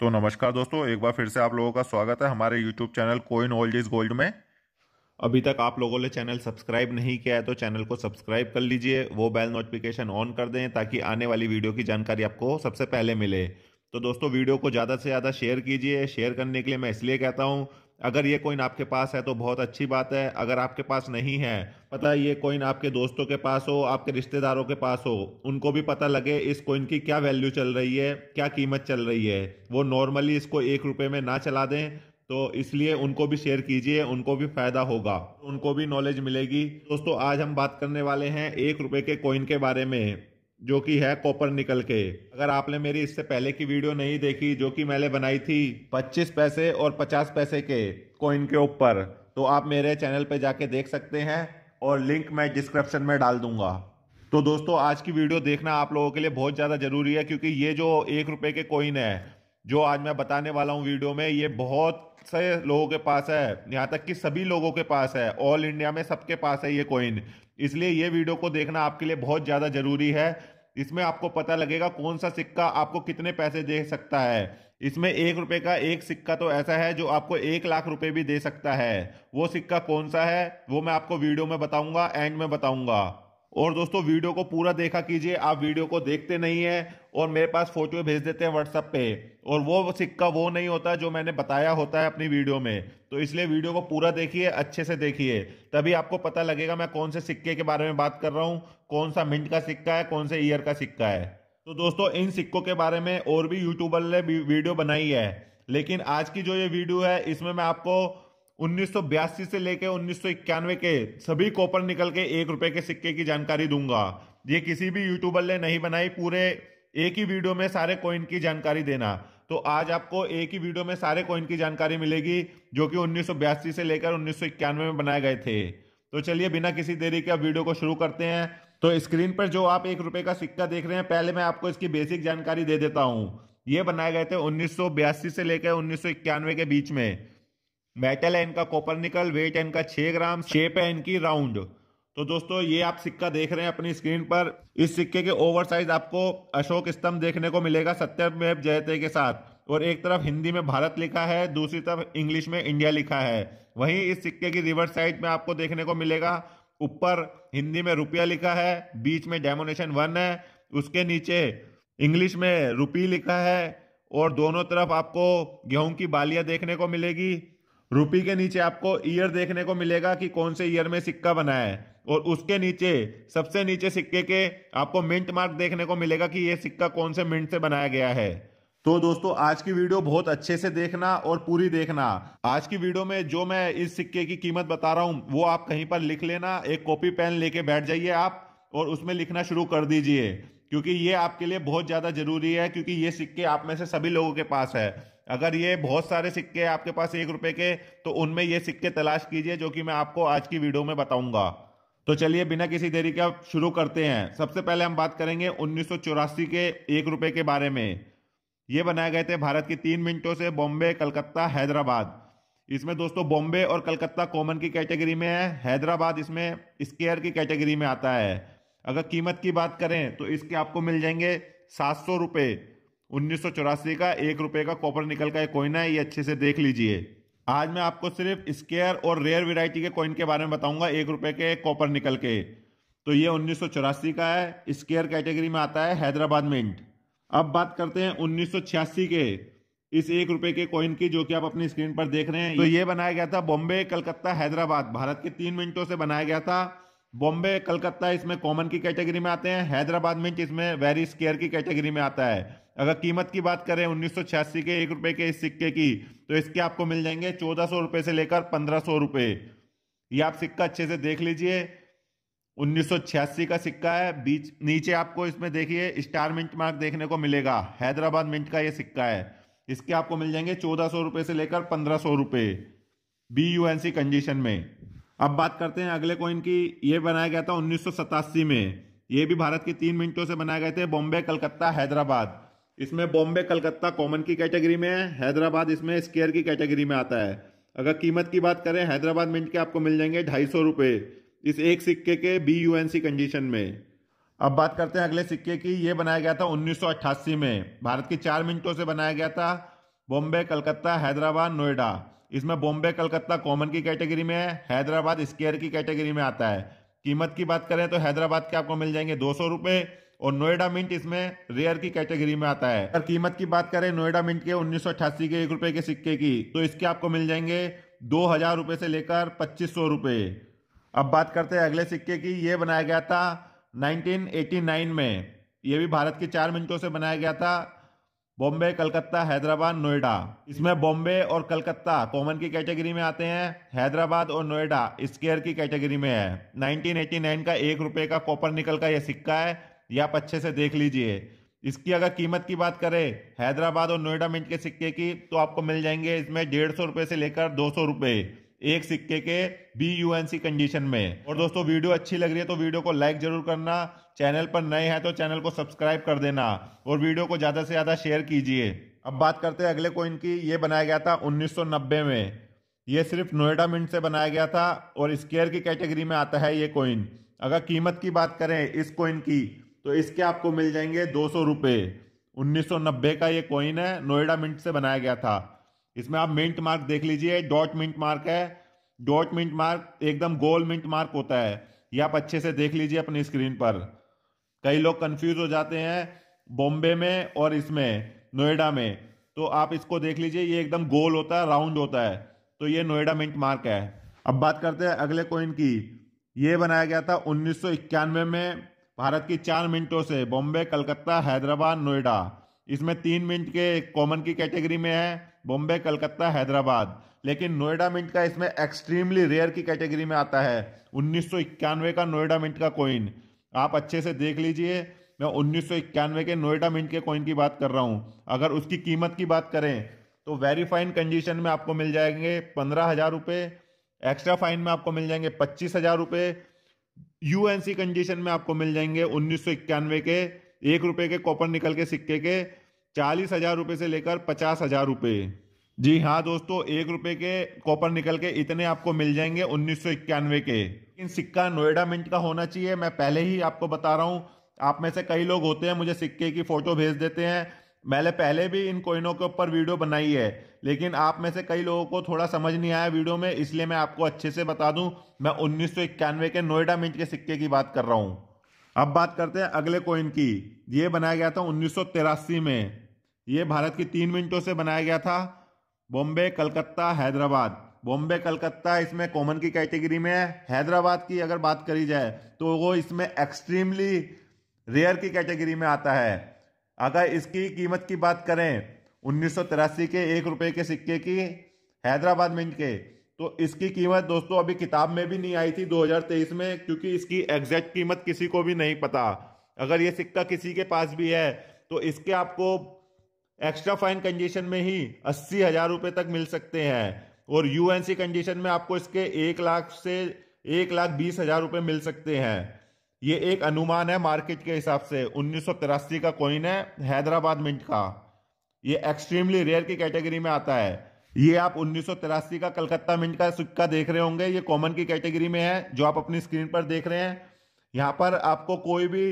तो नमस्कार दोस्तों एक बार फिर से आप लोगों का स्वागत है हमारे YouTube channel coin old is gold में अभी तक आप लोगों ने चैनल सब्सक्राइब नहीं किया है तो चैनल को सब्सक्राइब कर लीजिए वो बेल नोटिफिकेशन ऑन कर दें ताकि आने वाली वीडियो की जानकारी आपको सबसे पहले मिले तो दोस्तों वीडियो को ज़्यादा से ज़्यादा शेयर कीजिए शेयर करने के लिए मैं इसलिए कहता हूँ अगर ये कॉइन आपके पास है तो बहुत अच्छी बात है अगर आपके पास नहीं है पता ये कॉइन आपके दोस्तों के पास हो आपके रिश्तेदारों के पास हो उनको भी पता लगे इस कॉइन की क्या वैल्यू चल रही है क्या कीमत चल रही है वो नॉर्मली इसको एक रुपये में ना चला दें तो इसलिए उनको भी शेयर कीजिए उनको भी फायदा होगा उनको भी नॉलेज मिलेगी दोस्तों आज हम बात करने वाले हैं एक रुपये के कॉइन के बारे में जो कि है कॉपर निकल के अगर आपने मेरी इससे पहले की वीडियो नहीं देखी जो कि मैंने बनाई थी 25 पैसे और 50 पैसे के कॉइन के ऊपर तो आप मेरे चैनल पे जाके देख सकते हैं और लिंक मैं डिस्क्रिप्शन में डाल दूंगा तो दोस्तों आज की वीडियो देखना आप लोगों के लिए बहुत ज़्यादा ज़रूरी है क्योंकि ये जो एक रुपये के कॉइन है जो आज मैं बताने वाला हूँ वीडियो में ये बहुत से लोगों के पास है यहाँ तक कि सभी लोगों के पास है ऑल इंडिया में सबके पास है ये कॉइन इसलिए ये वीडियो को देखना आपके लिए बहुत ज़्यादा ज़रूरी है इसमें आपको पता लगेगा कौन सा सिक्का आपको कितने पैसे दे सकता है इसमें एक रुपये का एक सिक्का तो ऐसा है जो आपको एक लाख रुपये भी दे सकता है वो सिक्का कौन सा है वो मैं आपको वीडियो में बताऊँगा एंड में बताऊँगा और दोस्तों वीडियो को पूरा देखा कीजिए आप वीडियो को देखते नहीं है और मेरे पास फोटो भेज देते हैं व्हाट्सएप पे और वो सिक्का वो नहीं होता जो मैंने बताया होता है अपनी वीडियो में तो इसलिए वीडियो को पूरा देखिए अच्छे से देखिए तभी आपको पता लगेगा मैं कौन से सिक्के के बारे में बात कर रहा हूँ कौन सा मिनट का सिक्का है कौन से ईयर का सिक्का है तो दोस्तों इन सिक्कों के बारे में और भी यूट्यूबर ने वीडियो बनाई है लेकिन आज की जो ये वीडियो है इसमें मैं आपको उन्नीस से लेकर उन्नीस के सभी कॉपर निकल के एक रुपए के सिक्के की जानकारी दूंगा ये किसी भी यूट्यूबर ने नहीं बनाई पूरे एक ही वीडियो में सारे कॉइन की जानकारी देना तो आज आपको एक ही वीडियो में सारे कॉइन की जानकारी मिलेगी जो कि उन्नीस से लेकर उन्नीस में बनाए गए थे तो चलिए बिना किसी देरी के अब वीडियो को शुरू करते हैं तो स्क्रीन पर जो आप एक रुपए का सिक्का देख रहे हैं पहले मैं आपको इसकी बेसिक जानकारी दे देता हूं ये बनाए गए थे उन्नीस से लेकर उन्नीस के बीच में मेटल है इनका कॉपर निकल वेट है इनका छः ग्राम शेप है इनकी राउंड तो दोस्तों ये आप सिक्का देख रहे हैं अपनी स्क्रीन पर इस सिक्के के ओवर साइज आपको अशोक स्तंभ देखने को मिलेगा सत्यमेव जयते के साथ और एक तरफ हिंदी में भारत लिखा है दूसरी तरफ इंग्लिश में इंडिया लिखा है वहीं इस सिक्के की रिवर्स साइड में आपको देखने को मिलेगा ऊपर हिंदी में रुपया लिखा है बीच में डेमोनेशन वन है उसके नीचे इंग्लिश में रुपी लिखा है और दोनों तरफ आपको गेहूं की बालियां देखने को मिलेगी रुपी के नीचे आपको ईयर देखने को मिलेगा कि कौन से ईयर में सिक्का बना है और उसके नीचे सबसे नीचे सिक्के के आपको मिंट मार्क देखने को मिलेगा कि ये सिक्का कौन से मिंट से बनाया गया है तो दोस्तों आज की वीडियो बहुत अच्छे से देखना और पूरी देखना आज की वीडियो में जो मैं इस सिक्के की कीमत बता रहा हूं वो आप कहीं पर लिख लेना एक कॉपी पेन लेके बैठ जाइए आप और उसमें लिखना शुरू कर दीजिए क्योंकि ये आपके लिए बहुत ज़्यादा जरूरी है क्योंकि ये सिक्के आप में से सभी लोगों के पास है अगर ये बहुत सारे सिक्के आपके पास एक रुपए के तो उनमें ये सिक्के तलाश कीजिए जो कि मैं आपको आज की वीडियो में बताऊंगा तो चलिए बिना किसी देरी के आप शुरू करते हैं सबसे पहले हम बात करेंगे उन्नीस के एक रुपये के बारे में ये बनाए गए थे भारत की तीन मिनटों से बॉम्बे कलकत्ता हैदराबाद इसमें दोस्तों बॉम्बे और कलकत्ता कॉमन की कैटेगरी में है हैदराबाद इसमें स्केयर की कैटेगरी में आता है अगर कीमत की बात करें तो इसके आपको मिल जाएंगे सात सौ रुपये उन्नीस का एक रुपये का कॉपर निकल का एक कोयना है ये अच्छे से देख लीजिए आज मैं आपको सिर्फ स्केयर और रेयर वेराइटी के कॉइन के बारे में बताऊंगा एक रुपए के कॉपर निकल के तो ये उन्नीस का है स्केयर कैटेगरी में आता है हैदराबाद मिंट अब बात करते हैं उन्नीस के इस एक रुपए के कॉइन की जो कि आप अपनी स्क्रीन पर देख रहे हैं तो ये बनाया गया था बॉम्बे कलकत्ता हैदराबाद भारत के तीन मिनटों से बनाया गया था बॉम्बे कलकत्ता इसमें कॉमन की कैटेगरी में आते हैं हैदराबाद मिंट इसमें वेरी स्केयर की कैटेगरी में आता है अगर कीमत की बात करें उन्नीस के एक रुपए के इस सिक्के की तो इसके आपको मिल जाएंगे चौदह सौ रुपये से लेकर पंद्रह सौ रुपये ये आप सिक्का अच्छे से देख लीजिए उन्नीस का सिक्का है बीच नीचे आपको इसमें देखिए स्टार मिंट मार्क देखने को मिलेगा हैदराबाद मिंट का ये सिक्का है इसके आपको मिल जाएंगे चौदह सौ रुपये से लेकर पंद्रह सौ रुपये B U N C condition में अब बात करते हैं अगले कॉइन की ये बनाया गया था उन्नीस में ये भी भारत के तीन मिनटों से बनाए गए थे बॉम्बे कलकत्ता हैदराबाद इसमें बॉम्बे कलकत्ता कॉमन की कैटेगरी में है हैदराबाद इसमें स्केयर की कैटेगरी में आता है अगर कीमत की बात करें हैदराबाद मिंट के आपको मिल जाएंगे ढाई सौ रुपये इस एक सिक्के के B U N C condition में अब बात करते हैं अगले सिक्के की ये बनाया गया था उन्नीस में भारत की चार मिनटों से बनाया गया था बॉम्बे कलकत्ता हैदराबाद नोएडा इसमें बॉम्बे कलकत्ता कॉमन की कैटेगरी में है हैदराबाद स्केयर की कैटेगरी में आता है कीमत की बात करें तो हैदराबाद के आपको मिल जाएंगे दो सौ रुपये और नोएडा मिंट इसमें रेयर की कैटेगरी में आता है अगर कीमत की बात करें नोएडा मिंट के उन्नीस के एक रुपए के सिक्के की तो इसके आपको मिल जाएंगे दो हजार रुपए से लेकर पच्चीस सौ रुपए अब बात करते हैं अगले सिक्के की यह बनाया गया था 1989 में यह भी भारत के चार मिनटों से बनाया गया था बॉम्बे कलकत्ता हैदराबाद नोएडा इसमें बॉम्बे और कलकत्ता कॉमन की कैटेगरी में आते हैं हैदराबाद और नोएडा स्केयर की कैटेगरी में है 1989 का एक रुपए का कॉपर निकल का यह सिक्का है ये आप अच्छे से देख लीजिए इसकी अगर कीमत की बात करें हैदराबाद और नोएडा मिंट के सिक्के की तो आपको मिल जाएंगे इसमें डेढ़ सौ रुपये से लेकर दो सौ रुपये एक सिक्के के B U N C condition में और दोस्तों वीडियो अच्छी लग रही है तो वीडियो को लाइक जरूर करना चैनल पर नए हैं तो चैनल को सब्सक्राइब कर देना और वीडियो को ज़्यादा से ज़्यादा शेयर कीजिए अब बात करते हैं अगले कोइन की ये बनाया गया था उन्नीस में ये सिर्फ नोएडा मिंट से बनाया गया था और स्केयर की कैटेगरी में आता है ये कोइन अगर कीमत की बात करें इस कोइन की तो इसके आपको मिल जाएंगे दो सौ रुपये उन्नीस का ये कॉइन है नोएडा मिंट से बनाया गया था इसमें आप मिंट मार्क देख लीजिए डॉट मिंट मार्क है डॉट मिंट मार्क एकदम गोल मिंट मार्क होता है ये आप अच्छे से देख लीजिए अपनी स्क्रीन पर कई लोग कंफ्यूज हो जाते हैं बॉम्बे में और इसमें नोएडा में तो आप इसको देख लीजिए ये एकदम गोल होता है राउंड होता है तो ये नोएडा मिंट मार्क है अब बात करते हैं अगले कॉइन की ये बनाया गया था उन्नीस में भारत की चार मिनटों से बॉम्बे कलकत्ता हैदराबाद नोएडा इसमें तीन मिनट के कॉमन की कैटेगरी में है बॉम्बे कलकत्ता हैदराबाद लेकिन नोएडा मिनट का इसमें एक्सट्रीमली रेयर की कैटेगरी में आता है उन्नीस का नोएडा मिनट का कोइन आप अच्छे से देख लीजिए मैं उन्नीस के नोएडा मिनट के कोइन की बात कर रहा हूँ अगर उसकी कीमत की बात करें तो वेरी फाइन कंडीशन में आपको मिल जाएंगे पंद्रह हज़ार रुपये एक्स्ट्रा फाइन में आपको मिल जाएंगे पच्चीस हज़ार रुपये यूएनसी कंडीशन में आपको मिल जाएंगे उन्नीस के एक रुपए के कॉपर निकल के सिक्के के चालीस हजार रुपये से लेकर पचास हजार रुपये जी हाँ दोस्तों एक रुपए के कॉपर निकल के इतने आपको मिल जाएंगे उन्नीस के लेकिन सिक्का नोएडा मिंट का होना चाहिए मैं पहले ही आपको बता रहा हूँ आप में से कई लोग होते हैं मुझे सिक्के की फोटो भेज देते हैं मैंने पहले भी इन कोइनों के ऊपर वीडियो बनाई है लेकिन आप में से कई लोगों को थोड़ा समझ नहीं आया वीडियो में इसलिए मैं आपको अच्छे से बता दूं मैं उन्नीस के नोएडा मिंट के सिक्के की बात कर रहा हूं अब बात करते हैं अगले कोइन की ये बनाया गया था उन्नीस में ये भारत की तीन मिनटों से बनाया गया था बॉम्बे कलकत्ता हैदराबाद बॉम्बे कलकत्ता इसमें कॉमन की कैटेगरी में है हैदराबाद की अगर बात करी जाए तो वो इसमें एक्सट्रीमली रेयर की कैटेगरी में आता है अगर इसकी कीमत की बात करें उन्नीस के एक रुपए के सिक्के की हैदराबाद मिंट के तो इसकी कीमत दोस्तों अभी किताब में भी नहीं आई थी 2023 में क्योंकि इसकी एग्जैक्ट कीमत किसी को भी नहीं पता अगर ये सिक्का किसी के पास भी है तो इसके आपको एक्स्ट्रा फाइन कंडीशन में ही अस्सी हजार रुपये तक मिल सकते हैं और यूएनसी कंडीशन में आपको इसके एक लाख से एक लाख बीस हजार रुपये मिल सकते हैं ये एक अनुमान है मार्केट के हिसाब से उन्नीस का कॉइन है हैदराबाद मिंट का ये एक्सट्रीमली रेयर की कैटेगरी में आता है ये आप उन्नीस का कलकत्ता मिंट का सिक्का देख रहे होंगे ये कॉमन की कैटेगरी में है जो आप अपनी स्क्रीन पर देख रहे हैं यहाँ पर आपको कोई भी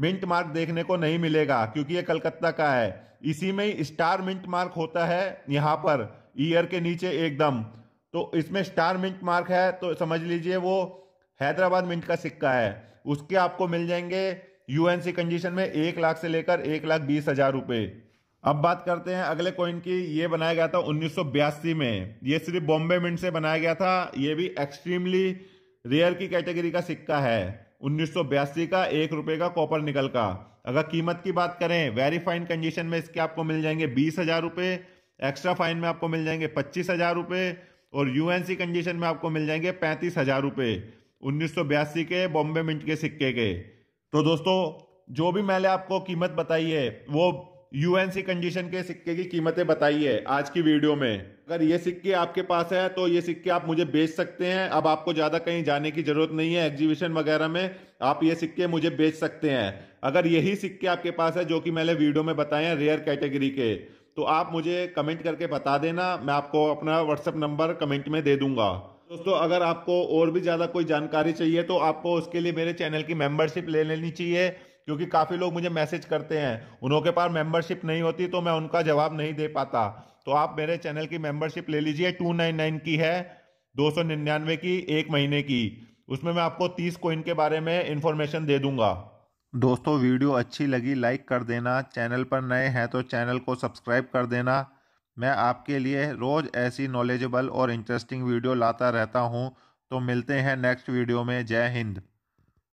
मिंट मार्क देखने को नहीं मिलेगा क्योंकि ये कलकत्ता का है इसी में ही स्टार मिंट मार्क होता है यहाँ पर ईयर के नीचे एकदम तो इसमें स्टार मिंट मार्क है तो समझ लीजिए वो हैदराबाद मिंट का सिक्का है उसके आपको मिल जाएंगे यूएनसी कंडीशन में एक लाख से लेकर एक लाख बीस हजार रुपए अब बात करते हैं अगले कॉइन की ये बनाया गया था उन्नीस में ये सिर्फ बॉम्बे मिंट से बनाया गया था ये भी एक्सट्रीमली रेयर की कैटेगरी का सिक्का है उन्नीस का एक रुपए का कॉपर निकल का अगर कीमत की बात करें वेरी फाइन कंडीशन में इसके आपको मिल जाएंगे बीस हजार रुपये एक्स्ट्रा फाइन में आपको मिल जाएंगे पच्चीस हजार रुपये और यूएनसी कंडीशन में आपको मिल जाएंगे पैंतीस हजार रुपये उन्नीस के बॉम्बे मिंट के सिक्के के तो दोस्तों जो भी मैंने आपको कीमत बताई है वो यूएनसी कंडीशन के सिक्के की कीमतें बताई है आज की वीडियो में अगर ये सिक्के आपके पास है तो ये सिक्के आप मुझे बेच सकते हैं अब आपको ज़्यादा कहीं जाने की ज़रूरत नहीं है एग्जीबिशन वगैरह में आप ये सिक्के मुझे बेच सकते हैं अगर यही सिक्के आपके पास है जो कि मैंने वीडियो में बताए हैं रेयर कैटेगरी के तो आप मुझे कमेंट करके बता देना मैं आपको अपना व्हाट्सअप नंबर कमेंट में दे दूंगा दोस्तों अगर आपको और भी ज़्यादा कोई जानकारी चाहिए तो आपको उसके लिए मेरे चैनल की मेंबरशिप ले लेनी चाहिए क्योंकि काफ़ी लोग मुझे मैसेज करते हैं के पास मेंबरशिप नहीं होती तो मैं उनका जवाब नहीं दे पाता तो आप मेरे चैनल की मेंबरशिप ले लीजिए टू नाइन नाइन की है दो सौ निन्यानवे की एक महीने की उसमें मैं आपको तीस कोइन के बारे में इन्फॉर्मेशन दे दूँगा दोस्तों वीडियो अच्छी लगी लाइक कर देना चैनल पर नए हैं तो चैनल को सब्सक्राइब कर देना मैं आपके लिए रोज़ ऐसी नॉलेजेबल और इंटरेस्टिंग वीडियो लाता रहता हूँ तो मिलते हैं नेक्स्ट वीडियो में जय हिंद